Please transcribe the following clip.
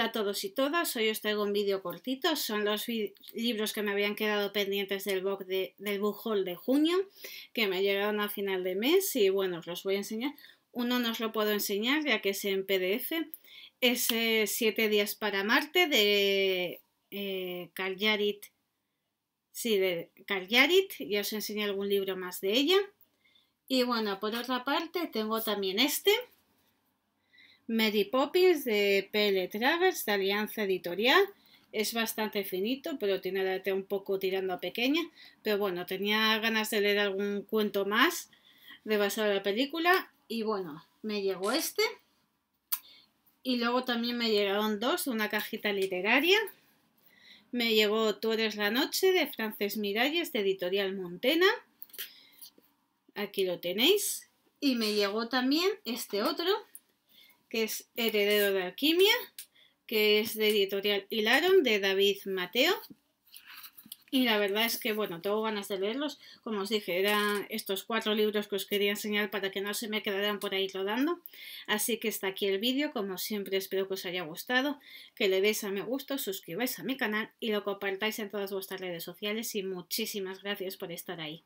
a todos y todas, hoy os traigo un vídeo cortito, son los libros que me habían quedado pendientes del, book de, del book haul de junio, que me llegaron a final de mes y bueno, os los voy a enseñar. Uno no os lo puedo enseñar ya que es en PDF, es 7 eh, días para Marte de eh, sí, de Calyarit. ya os enseñé algún libro más de ella. Y bueno, por otra parte tengo también este, Mary Poppins de PL Travers de Alianza Editorial. Es bastante finito, pero tiene la letra un poco tirando a pequeña. Pero bueno, tenía ganas de leer algún cuento más de basado en la película. Y bueno, me llegó este. Y luego también me llegaron dos, una cajita literaria. Me llegó Tú eres la noche de Frances Miralles de Editorial Montena. Aquí lo tenéis. Y me llegó también este otro que es Heredero de Alquimia, que es de editorial Hilaron, de David Mateo. Y la verdad es que, bueno, tengo ganas de leerlos. Como os dije, eran estos cuatro libros que os quería enseñar para que no se me quedaran por ahí rodando. Así que está aquí el vídeo. Como siempre, espero que os haya gustado, que le deis a me gusto suscribáis a mi canal y lo compartáis en todas vuestras redes sociales. Y muchísimas gracias por estar ahí.